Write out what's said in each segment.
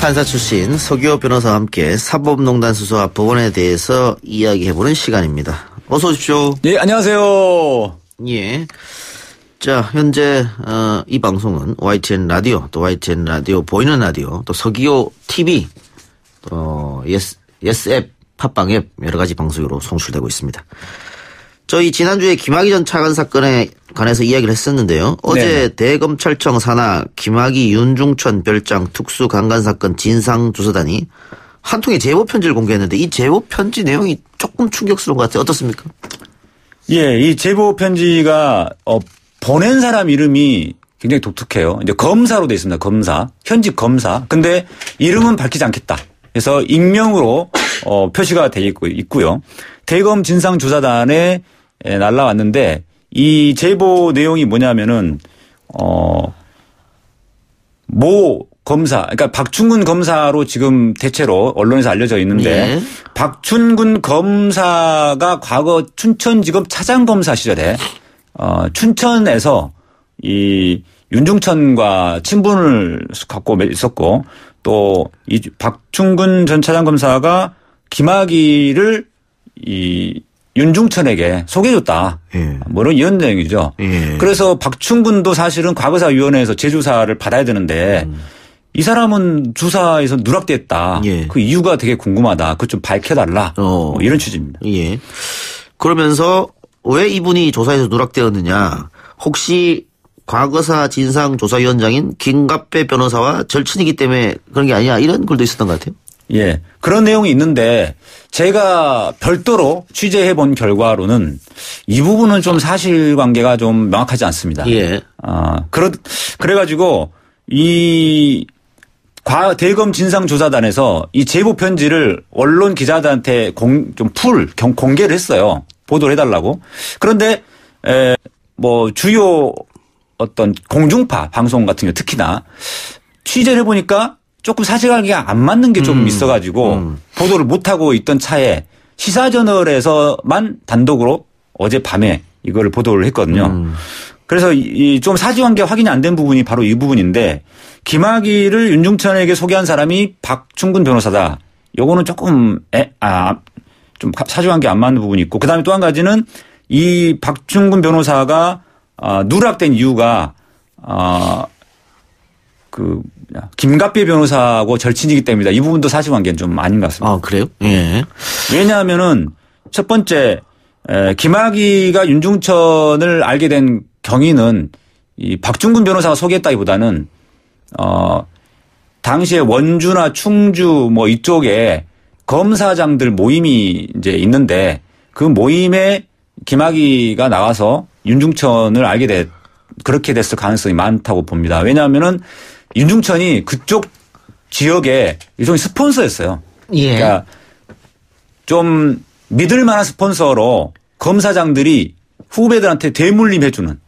판사 출신 서기호 변호사와 함께 사법농단 수사 법원에 대해서 이야기해보는 시간입니다. 어서 오십시오. 예, 안녕하세요. 예. 자, 현재 어, 이 방송은 YTN 라디오, 또 YTN 라디오 보이는 라디오, 또 서기호 TV, 또 예스 예스 앱, 팟빵 앱 여러 가지 방송으로 송출되고 있습니다. 저희 지난주에 김학의 전 차관 사건에 관해서 이야기를 했었는데요. 어제 네. 대검찰청 산하 김학의 윤중천 별장 특수 강간 사건 진상 조사단이 한 통의 제보 편지를 공개했는데 이 제보 편지 내용이 조금 충격스러운 것 같아요. 어떻습니까? 예, 이 제보 편지가 어, 보낸 사람 이름이 굉장히 독특해요. 이제 검사로 돼 있습니다. 검사, 현직 검사. 근데 이름은 밝히지 않겠다. 그래서 익명으로 어, 표시가 돼 있고 있고요. 대검 진상조사단의 예, 날라왔는데 이 제보 내용이 뭐냐면은 어모 검사, 그러니까 박충근 검사로 지금 대체로 언론에서 알려져 있는데 예. 박충근 검사가 과거 춘천지검 차장검사 시절에 어, 춘천에서 이 윤중천과 친분을 갖고 있었고 또 이 박충근 전 차장검사가 김학의를 이 윤중천에게 소개해줬다. 예. 뭐는 이런 내용이죠. 예. 그래서 박충근도 사실은 과거사위원회에서 재조사를 받아야 되는데 음. 이 사람은 주사에서 누락됐다. 예. 그 이유가 되게 궁금하다. 그 좀 밝혀달라. 어. 뭐 이런 취지입니다. 예. 그러면서 왜 이분이 조사에서 누락되었느냐. 혹시 과거사 진상조사위원장인 김갑배 변호사와 절친이기 때문에 그런 게 아니냐 이런 글도 있었던 것 같아요. 예. 그런 내용이 있는데 제가 별도로 취재해 본 결과로는 이 부분은 좀 사실관계가 좀 명확하지 않습니다. 예. 아, 그렇 그래 가지고 이 과, 대검 진상조사단에서 이 제보 편지를 언론 기자들한테 공, 좀 풀, 경, 공개를 했어요. 보도를 해달라고. 그런데, 에, 뭐, 주요 어떤 공중파 방송 같은 경우 특히나 취재를 해보니까 조금 사실관계가 안 맞는 게좀 음. 있어가지고 음. 보도를 못하고 있던 차에 시사저널에서만 단독으로 어젯밤에 이거를 보도를 했거든요. 음. 그래서 이 좀 사지관계 확인이 안 된 부분이 바로 이 부분인데 김학의를 윤중천에게 소개한 사람이 박충근 변호사다. 요거는 조금 에, 아, 좀 사지관계 안 맞는 부분이 있고 그다음에 또 한 가지는 이 박충근 변호사가 어, 누락된 이유가 어, 그 김갑비 변호사하고 절친이기 때문이다. 이 부분도 사실관계는 좀 아닌 것 같습니다. 아 그래요? 예. 왜냐하면은 첫 번째 에, 김학의가 윤중천을 알게 된 경위는 이 박중근 변호사가 소개했다기보다는 어 당시에 원주나 충주 뭐 이쪽에 검사장들 모임이 이제 있는데 그 모임에 김학의가 나와서 윤중천을 알게 됐 그렇게 됐을 가능성이 많다고 봅니다. 왜냐하면은 윤중천이 그쪽 지역에 일종의 스폰서였어요. 예. 그러니까 좀 믿을 만한 스폰서로 검사장들이 후배들한테 대물림 해주는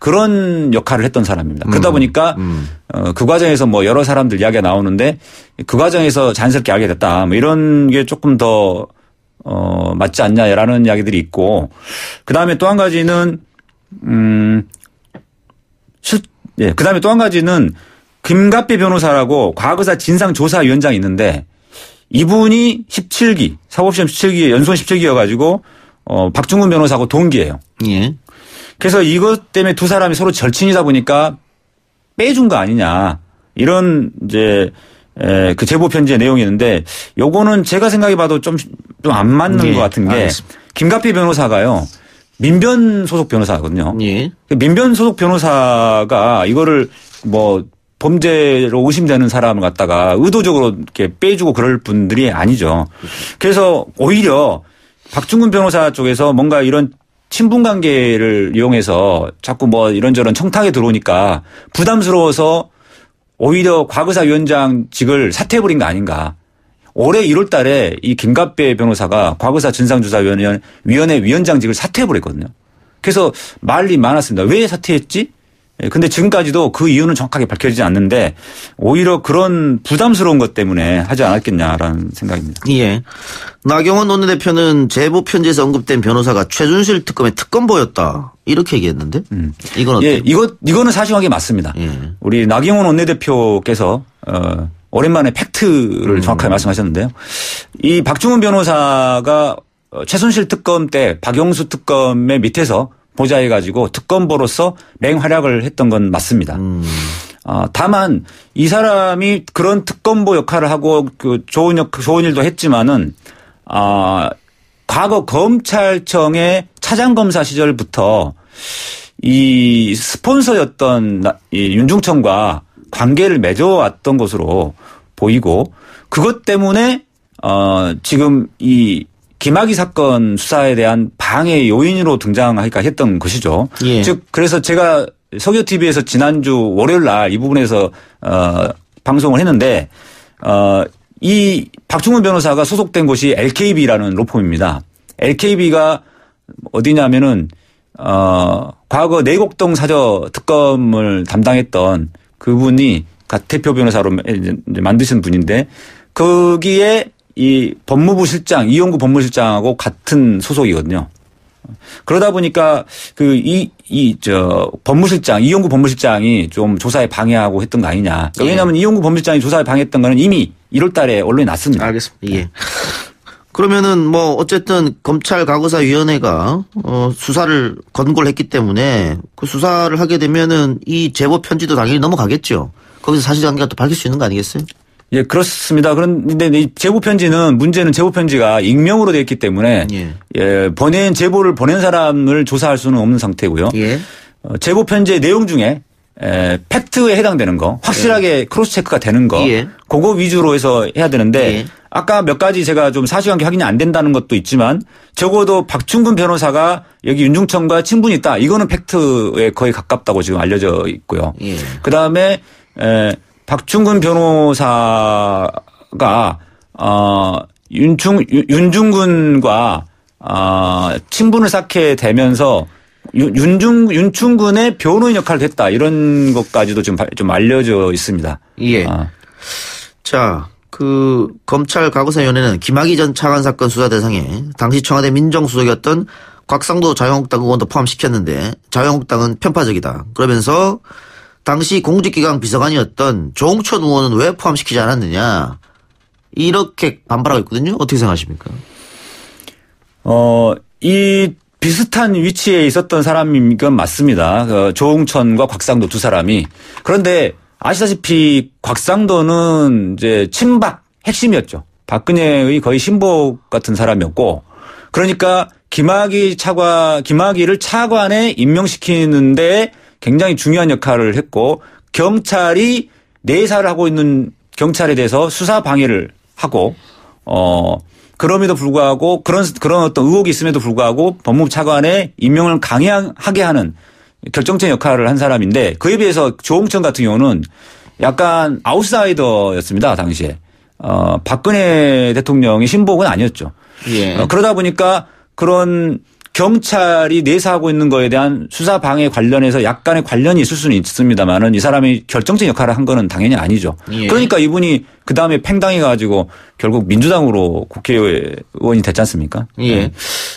그런 역할을 했던 사람입니다. 그러다 음, 보니까 음, 어, 그 과정에서 뭐 여러 사람들 이야기가 나오는데 그 과정에서 자연스럽게 알게 됐다. 뭐 이런 게 조금 더 어, 맞지 않냐라는 이야기들이 있고 그 다음에 또 한 가지는 음, 실, 예, 그 다음에 또 한 가지는 김갑비 변호사라고 과거사 진상조사위원장이 있는데 이분이 17기 사법시험 17기 연수원 17기여가지고 어 박중근 변호사하고 동기예요. 예. 그래서 이것 때문에 두 사람이 서로 절친이다 보니까 빼준 거 아니냐 이런 이제 에, 그 제보 편지의 내용이 있는데 요거는 제가 생각해 봐도 좀 좀 안 맞는 예. 것 같은 게 김갑비 변호사가요 민변 소속 변호사거든요. 예. 그 민변 소속 변호사가 이거를 뭐 범죄로 의심되는 사람을 갖다가 의도적으로 이렇게 빼주고 그럴 분들이 아니죠. 그래서 오히려 박중근 변호사 쪽에서 뭔가 이런 친분 관계를 이용해서 자꾸 뭐 이런저런 청탁에 들어오니까 부담스러워서 오히려 과거사 위원장직을 사퇴해버린 거 아닌가. 올해 1월 달에 이 김갑배 변호사가 과거사 진상조사위원회 위원장직을 사퇴해버렸거든요. 그래서 말이 많았습니다. 왜 사퇴했지? 예, 근데 지금까지도 그 이유는 정확하게 밝혀지지 않는데 오히려 그런 부담스러운 것 때문에 하지 않았겠냐라는 생각입니다. 예. 나경원 원내대표는 제보 편지에서 언급된 변호사가 최준실 특검의 특검보였다. 이렇게 얘기했는데 음. 이건 예, 어때요? 예, 이거 이거는 사실하게 맞습니다. 예. 우리 나경원 원내대표께서 어 오랜만에 팩트를 음. 정확하게 말씀하셨는데요. 이 박중훈 변호사가 어, 최순실 특검 때 박영수 특검의 밑에서 보좌해 가지고 특검보로서 맹활약을 했던 건 맞습니다. 음. 어, 다만 이 사람이 그런 특검보 역할을 하고 그 좋은 역 좋은 일도 했지만은 아 어, 과거 검찰청의 차장 검사 시절부터 이 스폰서였던 이 윤중천과 관계를 맺어왔던 것으로 보이고 그것 때문에 어 지금 이 김학의 사건 수사에 대한 방해 요인으로 등장하니까 했던 것이죠. 예. 즉 그래서 제가 석유 TV에서 지난주 월요일 날 이 부분에서 어 방송을 했는데 어이 박충훈 변호사가 소속된 곳이 LKB라는 로펌입니다. LKB가 어디냐면은 어 과거 내곡동 사저 특검을 담당했던 그분이 가 대표 변호사로 만드신 분인데 거기에 이 법무부 실장 이용구 법무실장하고 같은 소속이거든요. 그러다 보니까 그 이 이 저 법무실장 이용구 법무실장이 좀 조사에 방해하고 했던 거 아니냐. 그러니까 예. 왜냐하면 이용구 법무실장이 조사에 방해했던 거는 이미 1월달에 언론에 났습니다. 알겠습니다. 예. 네. 그러면은 뭐 어쨌든 검찰 가거사 위원회가 어 수사를 권고를 했기 때문에 그 수사를 하게 되면은 이 제보 편지도 당연히 넘어가겠죠. 거기서 사실관계가 또 밝힐 수 있는 거 아니겠어요? 예, 그렇습니다. 그런데 이 제보 편지는 문제는 제보 편지가 익명으로 되어 있기 때문에 예. 예. 보낸 제보를 보낸 사람을 조사할 수는 없는 상태고요. 예. 어, 제보 편지의 내용 중에 에, 예, 팩트에 해당되는 거 확실하게 예. 크로스 체크가 되는 거 예. 그거 위주로 해서 해야 되는데 예. 아까 몇 가지 제가 좀 사실관계 확인이 안 된다는 것도 있지만 적어도 박충근 변호사가 여기 윤중천과 친분이 있다 이거는 팩트에 거의 가깝다고 지금 알려져 있고요. 예. 그다음에 에, 박충근 변호사가 어 윤충 윤중근과 어 친분을 쌓게 되면서 윤중 윤충근의 변호인 역할을 했다 이런 것까지도 좀금좀 알려져 있습니다. 예. 아. 자, 그 검찰 과거사위원회는 김학의 전 차관 사건 수사 대상에 당시 청와대 민정수석이었던 곽상도 자유한국당 의원도 포함시켰는데 자유한국당은 편파적이다. 그러면서 당시 공직기강 비서관이었던 조홍천 의원은 왜 포함시키지 않았느냐 이렇게 반발하고 있거든요. 어떻게 생각하십니까? 어, 이 비슷한 위치에 있었던 사람인 건 맞습니다. 그 조홍천과 곽상도 두 사람이. 그런데 아시다시피 곽상도는 이제 친박 핵심이었죠. 박근혜의 거의 신복 같은 사람이었고 그러니까 김학이 차관, 김학이를 차관에 임명시키는데 굉장히 중요한 역할을 했고 경찰이 내사를 하고 있는 경찰에 대해서 수사 방해를 하고 어 그럼에도 불구하고 그런 그런 어떤 의혹이 있음에도 불구하고 법무부 차관의 임명을 강행하게 하는 결정적인 역할을 한 사람인데 그에 비해서 조홍천 같은 경우는 약간 아웃사이더였습니다 당시에 어 박근혜 대통령의 신복은 아니었죠. 예. 어, 그러다 보니까 그런 경찰이 내사하고 있는 거에 대한 수사 방해 관련해서 약간의 관련이 있을 수는 있습니다만은 이 사람이 결정적 인 역할을 한 거는 당연히 아니죠. 예. 그러니까 이분이 그 다음에 팽당해 가지고 결국 민주당으로 국회의원이 됐지 않습니까? 예. 네.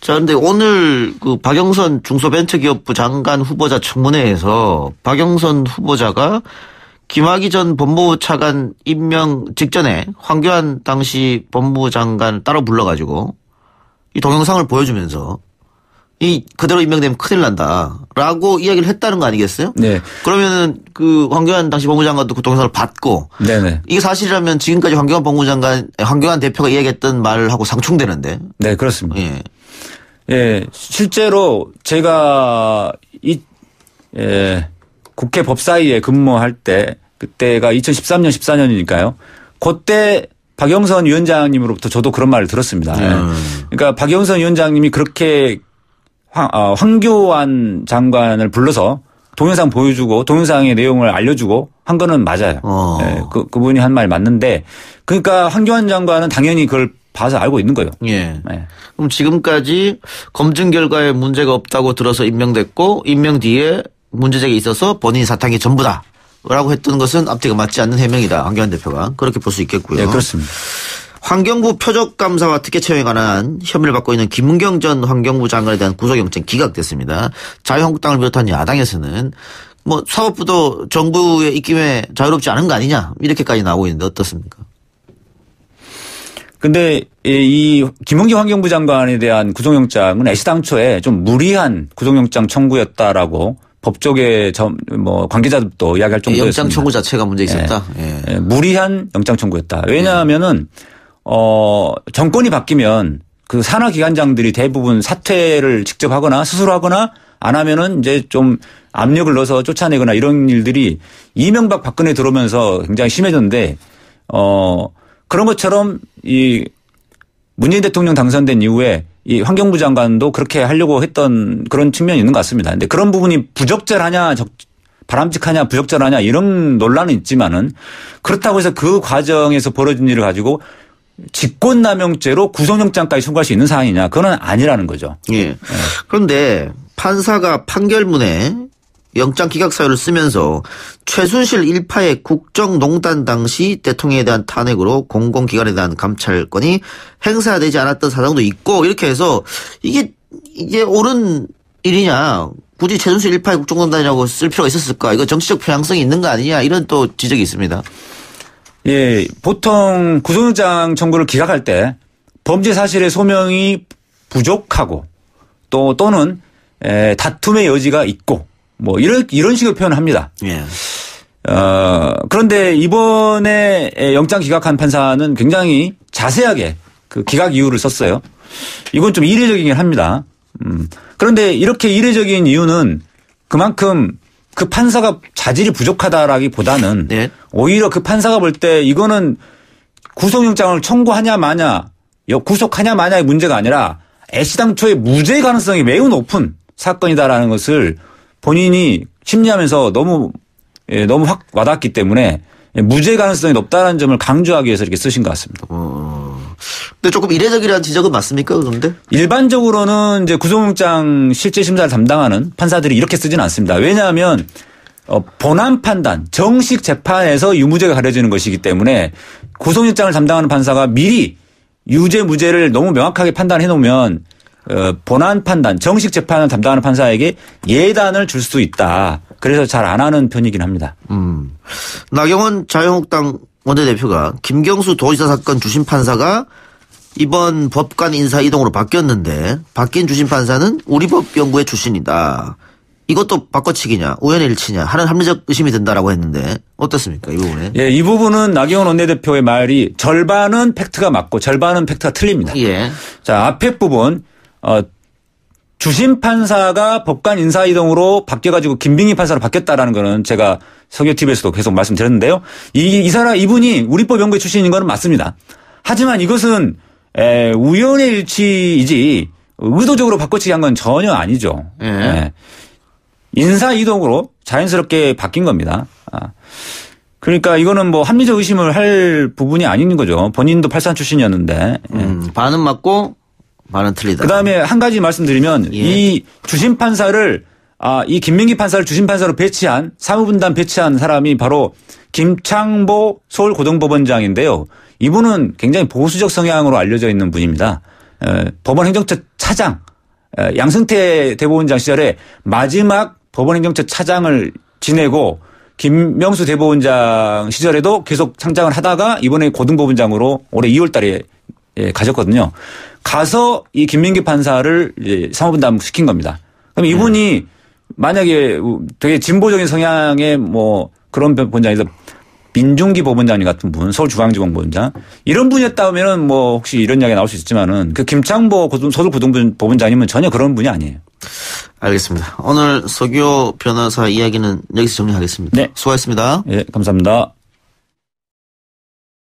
자, 근데 오늘 그 박영선 중소벤처기업부 장관 후보자 청문회에서 박영선 후보자가 김학의 전 법무부 차관 임명 직전에 황교안 당시 법무부 장관 따로 불러가지고 이 동영상을 보여주면서 이 그대로 임명되면 큰일 난다라고 이야기를 했다는 거 아니겠어요? 네. 그러면은 그 황교안 당시 법무장관도 그 동영상을 봤고 네네. 이게 사실이라면 지금까지 황교안 법무장관 황교안 대표가 이야기했던 말하고 상충되는데. 네, 그렇습니다. 예. 예, 실제로 제가 이 예, 국회 법사위에 근무할 때 그때가 2013년 14년이니까요. 그때 박영선 위원장님으로부터 저도 그런 말을 들었습니다. 음. 그러니까 박영선 위원장님이 그렇게 황, 어, 황교안 장관을 불러서 동영상 보여주고 동영상의 내용을 알려주고 한 거는 맞아요. 어. 네, 그 그분이 한 말 맞는데 그러니까 황교안 장관은 당연히 그걸 봐서 알고 있는 거예요. 예. 네. 그럼 지금까지 검증 결과에 문제가 없다고 들어서 임명됐고 임명 뒤에 문제제기 있어서 본인 사탕이 전부다라고 했던 것은 앞뒤가 맞지 않는 해명이다. 황교안 대표가 그렇게 볼 수 있겠고요. 네, 그렇습니다. 환경부 표적감사와 특혜채용에 관한 혐의를 받고 있는 김은경전 환경부 장관에 대한 구속영장 기각됐습니다. 자유한국당을 비롯한 야당에서는 뭐 사법부도 정부의 입김에 자유롭지 않은 거 아니냐 이렇게까지 나오고 있는데 어떻습니까? 근데 이김은경 환경부 장관에 대한 구속영장은 애시당초에 좀 무리한 구속영장 청구였다라고 법조계 뭐 관계자들도 이야기할 그 정도였습니다. 영장 청구 자체가 문제 있었다. 예. 예. 예. 무리한 영장 청구였다. 왜냐하면은 예. 어, 정권이 바뀌면 그 산하 기관장들이 대부분 사퇴를 직접 하거나 스스로 하거나 안 하면은 이제 좀 압력을 넣어서 쫓아내거나 이런 일들이 이명박 박근혜 들어오면서 굉장히 심해졌는데 어 그런 것처럼 이 문재인 대통령 당선된 이후에 이 환경부 장관도 그렇게 하려고 했던 그런 측면이 있는 것 같습니다. 근데 그런 부분이 부적절하냐 적, 바람직하냐 부적절하냐 이런 논란은 있지만은 그렇다고 해서 그 과정에서 벌어진 일을 가지고 직권남용죄로 구속영장까지 청구할 수 있는 사안이냐? 그건 아니라는 거죠. 예. 네. 그런데 판사가 판결문에 영장 기각 사유를 쓰면서 최순실 일파의 국정농단 당시 대통령에 대한 탄핵으로 공공기관에 대한 감찰권이 행사되지 않았던 사정도 있고 이렇게 해서 이게 이게 옳은 일이냐 굳이 최순실 일파의 국정농단이라고 쓸 필요가 있었을까 이거 정치적 편향성이 있는 거 아니냐 이런 또 지적이 있습니다. 예, 보통 구속영장 청구를 기각할 때 범죄 사실의 소명이 부족하고 또 또는 에, 다툼의 여지가 있고 뭐 이런 이런 식으로 표현을 합니다. 예. 어, 그런데 이번에 영장 기각한 판사는 굉장히 자세하게 그 기각 이유를 썼어요. 이건 좀 이례적이긴 합니다. 음. 그런데 이렇게 이례적인 이유는 그만큼 그 판사가 자질이 부족하다라기보다는 네. 오히려 그 판사가 볼 때 이거는 구속영장을 청구하냐 마냐 구속하냐 마냐의 문제가 아니라 애시당초에 무죄 가능성이 매우 높은 사건이다라는 것을 본인이 심리하면서 너무 예, 너무 확 와닿기 때문에 무죄 가능성이 높다는 라 점을 강조하기 위해서 이렇게 쓰신 것 같습니다. 어. 근데 조금 이례적이라는 지적은 맞습니까 그런데? 일반적으로는 이제 구속영장 실제 심사를 담당하는 판사들이 이렇게 쓰지는 않습니다. 왜냐하면 어, 본안 판단, 정식 재판에서 유무죄가 가려지는 것이기 때문에 구속영장을 담당하는 판사가 미리 유죄 무죄를 너무 명확하게 판단해 놓으면 어, 본안 판단, 정식 재판을 담당하는 판사에게 예단을 줄 수 있다. 그래서 잘 안 하는 편이긴 합니다. 음. 나경원 자유한국당 원내대표가 김경수 도지사 사건 주심 판사가 이번 법관 인사 이동으로 바뀌었는데 바뀐 주심 판사는 우리 법 연구의 출신이다. 이것도 바꿔치기냐 우연일치냐 하는 합리적 의심이 든다라고 했는데 어떻습니까 이 부분에? 예, 이 부분은 나경원 원내대표의 말이 절반은 팩트가 맞고 절반은 팩트가 틀립니다. 예. 자 앞에 부분 어, 주심 판사가 법관 인사 이동으로 바뀌어가지고 김빙희 판사로 바뀌었다라는 거는 제가 석유 TV에서도 계속 말씀드렸는데요. 이, 이 사람 이분이 우리법 연구의 출신인 거는 맞습니다. 하지만 이것은 에, 우연의 일치이지 의도적으로 바꿔치기 한 건 전혀 아니죠. 예. 예. 인사 이동으로 자연스럽게 바뀐 겁니다. 아. 그러니까 이거는 뭐 합리적 의심을 할 부분이 아닌 거죠. 본인도 팔산 출신이었는데. 예. 음, 반은 맞고 반은 틀리다. 그다음에 한 가지 말씀드리면 예. 이 주심 판사를 아, 이 김민기 판사를 주심 판사로 배치한 사무분단 배치한 사람이 바로 김창보 서울고등법원장인데요. 이분은 굉장히 보수적 성향으로 알려져 있는 분입니다. 어, 법원 행정처 차장 어, 양승태 대법원장 시절에 마지막 법원 행정처 차장을 지내고 김명수 대법원장 시절에도 계속 창장을 하다가 이번에 고등법원장으로 올해 2월 달에 예, 가셨거든요. 가서 이 김민기 판사를 사호분담 시킨 겁니다. 그럼 이분이 네. 만약에 되게 진보적인 성향의 뭐 그런 본장에서 민중기 법원장님 같은 분, 서울중앙지검본부장 이런 분이었다면 뭐 혹시 이런 이야기 나올 수 있지만은 그 김창보 서울동부본부장님은 전혀 그런 분이 아니에요. 알겠습니다. 오늘 서교 변호사 이야기는 여기서 정리하겠습니다. 네. 수고하셨습니다. 예, 네, 감사합니다.